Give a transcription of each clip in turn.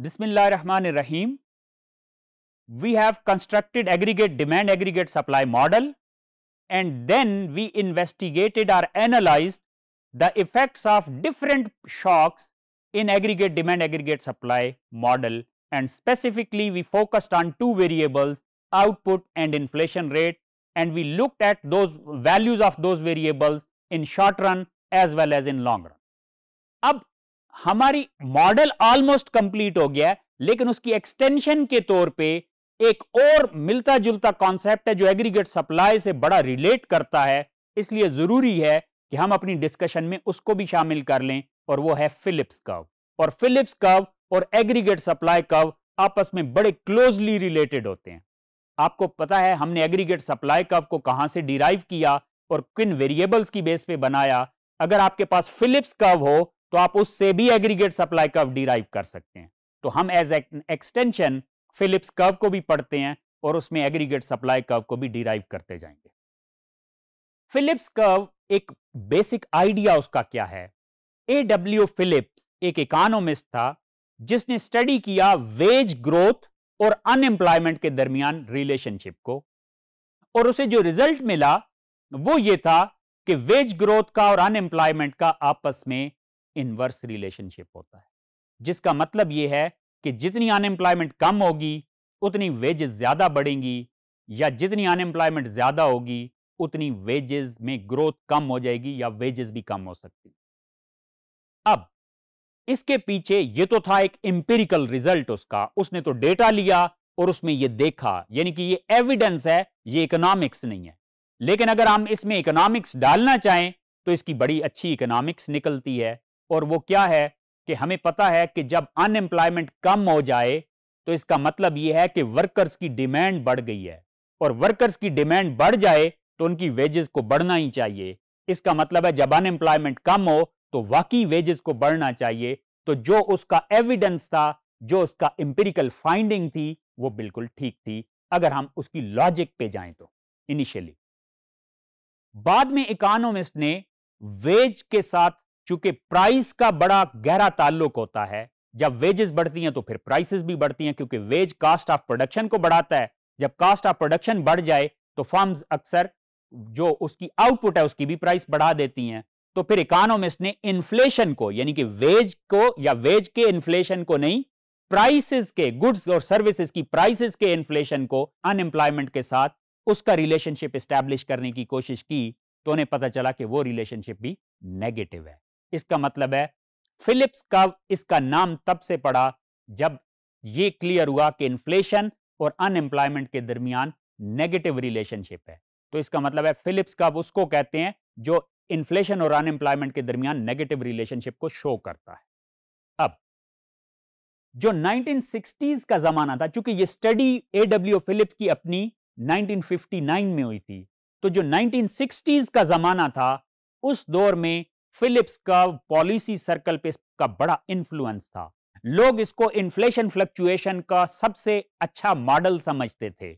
Bismillah Rahman Rahim. We have constructed aggregate demand aggregate supply model and then we investigated or analyzed the effects of different shocks in aggregate demand aggregate supply model and specifically we focused on two variables output and inflation rate and we looked at those values of those variables in short run as well as in long run. Ab हमारी model almost complete हो गया है लेकिन उसकी extension के तौर पे एक और मिलता जुलता कॉन्सेप्ट है जो एग्रीगेट सप्लाई से बड़ा रिलेट करता है इसलिए जरूरी है कि हम अपनी डिस्कशन में उसको भी शामिल कर लें और वो है फिलिप्स कव और फिलिप्स कव और एग्रीगेट सप्लाई कव आपस में बड़े क्लोजली रिलेटेड होते हैं आपको पता है हमने एग्रीगेट सप्लाई कव को कहां से डिराइव किया और किन वेरिएबल्स की बेस पे बनाया अगर आपके पास फिलिप्स कव हो तो आप उससे भी एग्रीगेट सप्लाई कर्व डिराइव कर सकते हैं तो हम एज एक्सटेंशन फिलिप्स कर्व को भी पढ़ते हैं और उसमें एग्रीगेट सप्लाई कर्व को भी डिराइव करते जाएंगे फिलिप्स कर्व एक बेसिक आइडिया उसका क्या है ए डब्ल्यू फिलिप्स एक इकोनॉमिस्ट था जिसने स्टडी किया वेज ग्रोथ और अनएम्प्लॉयमेंट के दरमियान रिलेशनशिप को और उसे जो रिजल्ट मिला वो ये था कि वेज ग्रोथ का और अनएम्प्लॉयमेंट का आपस में इनवर्स रिलेशनशिप होता है जिसका मतलब ये है कि जितनी अनएम्प्लॉयमेंट कम होगी उतनी वेजेस ज़्यादा बढ़ेंगी या जितनी अनएम्प्लॉयमेंट ज़्यादा होगी उतनी वेजेस में ग्रोथ कम हो जाएगी या वेजेस भी कम हो सकती अब इसके पीछे ये तो था एक एम्पेरिकल रिजल्ट उसका उसने तो डेटा लिया और उसमें ये देखा यानी कि ये एविडेंस है ये इकोनॉमिक्स नहीं है लेकिन अगर हम इसमें इकोनॉमिक्स डालना चाहें तो इसकी बड़ी अच्छी इकोनॉमिक्स निकलती है और वो क्या है कि हमें पता है कि जब अनएम्प्लॉयमेंट कम हो जाए तो इसका मतलब यह है कि वर्कर्स की डिमांड बढ़ गई है और वर्कर्स की डिमांड बढ़ जाए तो उनकी वेजेस को बढ़ना ही चाहिए इसका मतलब है जब अनएम्प्लॉयमेंट कम हो तो वाकई वेजेस को बढ़ना चाहिए तो जो उसका एविडेंस था जो उसका एम्पेरिकल फाइंडिंग थी वो बिल्कुल ठीक थी अगर हम उसकी लॉजिक पे जाएं तो इनिशियली बाद में इकोनॉमिस्ट ने वेज के साथ चूंकि प्राइस का बड़ा गहरा ताल्लुक होता है जब वेजेस बढ़ती हैं तो फिर प्राइसेस भी बढ़ती हैं क्योंकि वेज कास्ट ऑफ प्रोडक्शन को बढ़ाता है जब कास्ट ऑफ प्रोडक्शन बढ़ जाए तो फार्म अक्सर जो उसकी आउटपुट है उसकी भी प्राइस बढ़ा देती हैं तो फिर इकोनॉमिस्ट ने इन्फ्लेशन को यानी कि वेज को या वेज के इन्फ्लेशन को नहीं प्राइसेस के गुड्स और सर्विसेज की प्राइसेस के इन्फ्लेशन को अनएम्प्लॉयमेंट के साथ उसका रिलेशनशिप स्टैब्लिश करने की कोशिश की तो उन्हें पता चला कि वो रिलेशनशिप भी नेगेटिव है इसका मतलब है फिलिप्स का इसका नाम तब से पड़ा जब ये क्लियर हुआ कि इन्फ्लेशन और अनएम्प्लॉयमेंट के दरमियान नेगेटिव रिलेशनशिप है तो इसका मतलब है फिलिप्स कर्व उसको कहते हैं जो इन्फ्लेशन और अनएम्प्लॉयमेंट के दरमियान नेगेटिव रिलेशनशिप को शो करता है अब जो 1960s का जमाना था चूंकि ये स्टडी एडब्ल्यू फिलिप्स की अपनी 1959 में हुई थी तो जो 1960s का जमाना था उस दौर में फिलिप्स का पॉलिसी सर्कल पे इसका बड़ा इन्फ्लुएंस था लोग इसको इन्फ्लेशन फ्लक्चुएशन का सबसे अच्छा मॉडल समझते थे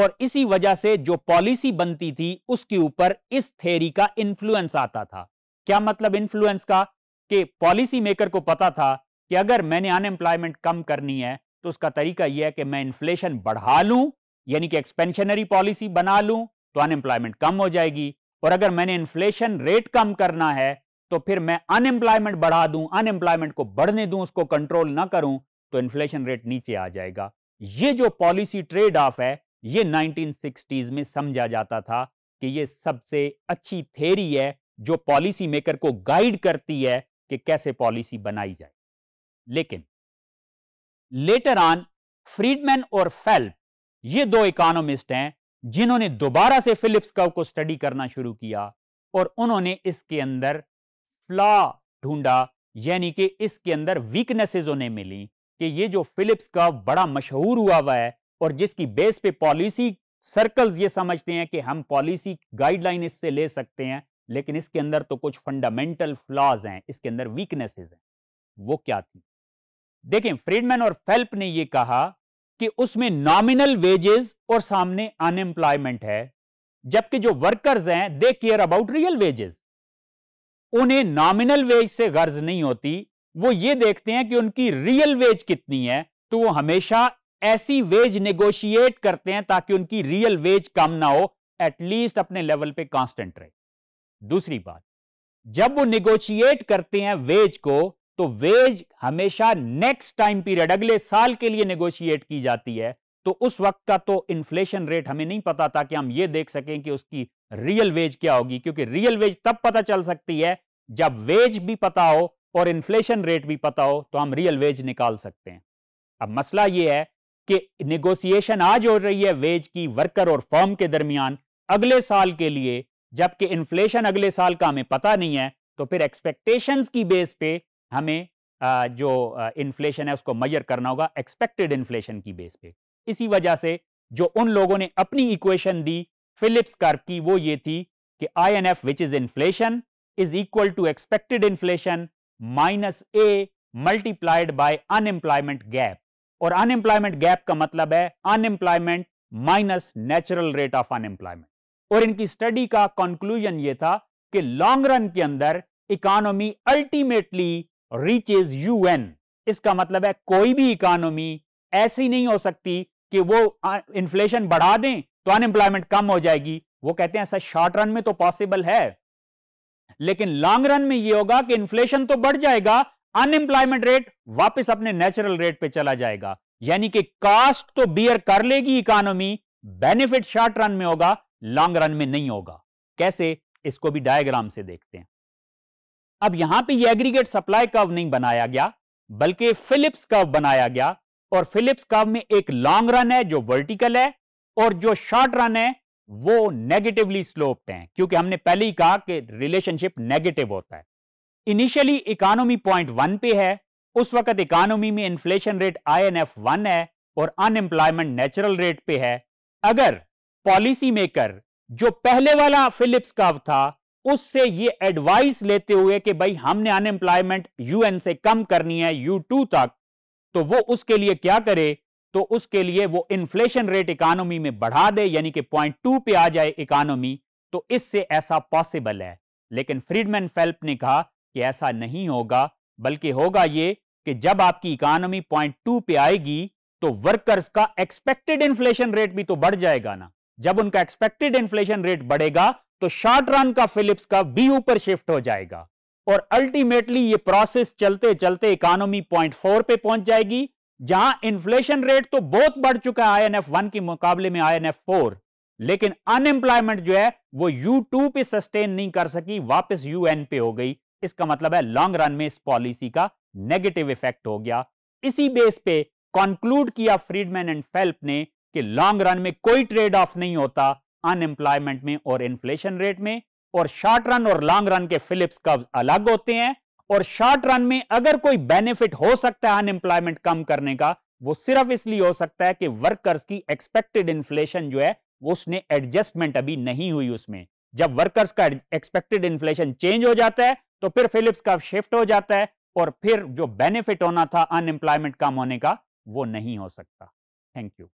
और इसी वजह से जो पॉलिसी बनती थी उसके ऊपर इस थेरी का इन्फ्लुएंस आता था क्या मतलब इन्फ्लुएंस का कि पॉलिसी मेकर को पता था कि अगर मैंने अनएम्प्लॉयमेंट कम करनी है तो उसका तरीका यह है कि मैं इन्फ्लेशन बढ़ा लूं यानी कि एक्सपेंशनरी पॉलिसी बना लूं तो अनएम्प्लॉयमेंट कम हो जाएगी और अगर मैंने इन्फ्लेशन रेट कम करना है तो फिर मैं अनएम्प्लॉयमेंट बढ़ा दूं अनएम्प्लॉयमेंट को बढ़ने दूं उसको कंट्रोल ना करूं तो इन्फ्लेशन रेट नीचे आ जाएगा ये जो पॉलिसी ट्रेड ऑफ है ये 1960s में समझा जाता था कि ये सबसे अच्छी थेरी है जो पॉलिसी मेकर को गाइड करती है कि कैसे पॉलिसी बनाई जाए लेकिन लेटर ऑन फ्रीडमैन और फेल्प ये दो इकोनॉमिस्ट हैं जिन्होंने दोबारा से फिलिप्स कव को स्टडी करना शुरू किया और उन्होंने इसके अंदर फ्लॉ ढूंढा यानी कि इसके अंदर वीकनेसेस उन्हें मिली कि ये जो फिलिप्स का बड़ा मशहूर हुआ हुआ है और जिसकी बेस पे पॉलिसी सर्कल्स ये समझते हैं कि हम पॉलिसी गाइडलाइन इससे ले सकते हैं लेकिन इसके अंदर तो कुछ फंडामेंटल फ्लॉज हैं इसके अंदर वीकनेसेस हैं वो क्या थी देखें फ्रीडमैन और फेल्प ने यह कहा कि उसमें नॉमिनल वेजेस और सामने अनएम्प्लॉयमेंट है जबकि जो वर्कर्स हैं they care about real wages उन्हें नॉमिनल वेज से गर्ज नहीं होती वो ये देखते हैं कि उनकी रियल वेज कितनी है तो वो हमेशा ऐसी वेज नेगोशिएट करते हैं ताकि उनकी रियल वेज कम ना हो एटलीस्ट अपने लेवल पे कांस्टेंट रहे दूसरी बात जब वो निगोशिएट करते हैं वेज को तो वेज हमेशा नेक्स्ट टाइम पीरियड अगले साल के लिए निगोशिएट की जाती है तो उस वक्त का तो इन्फ्लेशन रेट हमें नहीं पता था कि हम ये देख सकें कि उसकी रियल वेज क्या होगी क्योंकि रियल वेज तब पता चल सकती है जब वेज भी पता हो और इन्फ्लेशन रेट भी पता हो तो हम रियल वेज निकाल सकते हैं अब मसला ये है कि निगोसिएशन आज हो रही है वेज की वर्कर और फर्म के दरमियान अगले साल के लिए जबकि इन्फ्लेशन अगले साल का हमें पता नहीं है तो फिर एक्सपेक्टेशंस की बेस पे हमें जो इन्फ्लेशन है उसको मैयर करना होगा एक्सपेक्टेड इन्फ्लेशन की बेस पे इसी वजह से जो उन लोगों ने अपनी इक्वेशन दी फिलिप्स कर्व की वो ये थी कि I N F which is inflation is equal to expected inflation minus a multiplied by unemployment gap और अनएम्प्लॉयमेंट गैप का मतलब है unemployment minus natural rate of unemployment और इनकी स्टडी का कंक्लूजन ये था कि लॉन्ग रन के अंदर इकोनॉमी अल्टीमेटली रीचेज यूएन इसका मतलब है कोई भी इकोनॉमी ऐसी नहीं हो सकती कि वो इन्फ्लेशन बढ़ा दें तो अनएम्प्लॉयमेंट कम हो जाएगी वो कहते हैं ऐसा शॉर्ट रन में तो पॉसिबल है लेकिन लॉन्ग रन में ये होगा कि इन्फ्लेशन तो बढ़ जाएगा अनएम्प्लॉयमेंट रेट वापस अपने नेचुरल रेट पे चला जाएगा यानी कि कास्ट तो बियर कर लेगी इकोनॉमी बेनिफिट शॉर्ट रन में होगा लॉन्ग रन में नहीं होगा कैसे इसको भी डायग्राम से देखते हैं अब यहां पे ये एग्रीगेट सप्लाई कर्व नहीं बनाया गया बल्कि फिलिप्स कर्व बनाया गया और फिलिप्स कर्व में एक लॉन्ग रन है जो वर्टिकल है और जो शॉर्ट रन है वो नेगेटिवली स्लोप्ड हैं क्योंकि हमने पहले ही कहा कि रिलेशनशिप नेगेटिव होता है इनिशियली इकोनॉमी पॉइंट वन पे है उस वक्त इकोनॉमी में inflation rate I N F one है और अनएम्प्लॉयमेंट नेचुरल रेट पे है अगर पॉलिसी मेकर जो पहले वाला फिलिप्स कर्व था उससे ये एडवाइस लेते हुए कि भाई हमने अनएम्प्लॉयमेंट यूएन से कम करनी है यू टू तक तो वो उसके लिए क्या करे तो उसके लिए वो इन्फ्लेशन रेट इकोनॉमी में बढ़ा दे यानी कि पॉइंट टू पे आ जाए इकोनॉमी तो इससे ऐसा पॉसिबल है लेकिन फ्रीडमैन फेल्प ने कहा कि ऐसा नहीं होगा बल्कि होगा ये कि जब आपकी इकोनॉमी पॉइंट टू पे आएगी तो वर्कर्स का एक्सपेक्टेड इन्फ्लेशन रेट भी तो बढ़ जाएगा ना जब उनका एक्सपेक्टेड इन्फ्लेशन रेट बढ़ेगा तो शॉर्ट रन का फिलिप्स का भी ऊपर शिफ्ट हो जाएगा और अल्टीमेटली ये प्रोसेस चलते चलते इकोनॉमी पॉइंट फोर पे पहुंच जाएगी जहां इन्फ्लेशन रेट तो बहुत बढ़ चुका है आईएनएफ वन के मुकाबले में आईएनएफ फोर लेकिन अनएम्प्लॉयमेंट जो है वो यू टू पे सस्टेन नहीं कर सकी वापस यू एन पे हो गई इसका मतलब है लॉन्ग रन में इस पॉलिसी का नेगेटिव इफेक्ट हो गया इसी बेस पे कंक्लूड किया फ्रीडमैन एंड फेल्प ने कि लॉन्ग रन में कोई ट्रेड ऑफ नहीं होता अनएम्प्लॉयमेंट में और इन्फ्लेशन रेट में और शॉर्ट रन और लॉन्ग रन के फिलिप्स कब्ज अलग होते हैं और शॉर्ट रन में अगर कोई बेनिफिट हो सकता है अनएम्प्लॉयमेंट कम करने का वो सिर्फ इसलिए हो सकता है कि वर्कर्स की एक्सपेक्टेड इन्फ्लेशन जो है वो उसने एडजस्टमेंट अभी नहीं हुई उसमें जब वर्कर्स का एक्सपेक्टेड इन्फ्लेशन चेंज हो जाता है तो फिर फिलिप्स का शिफ्ट हो जाता है और फिर जो बेनिफिट होना था अनएम्प्लॉयमेंट कम होने का वो नहीं हो सकता थैंक यू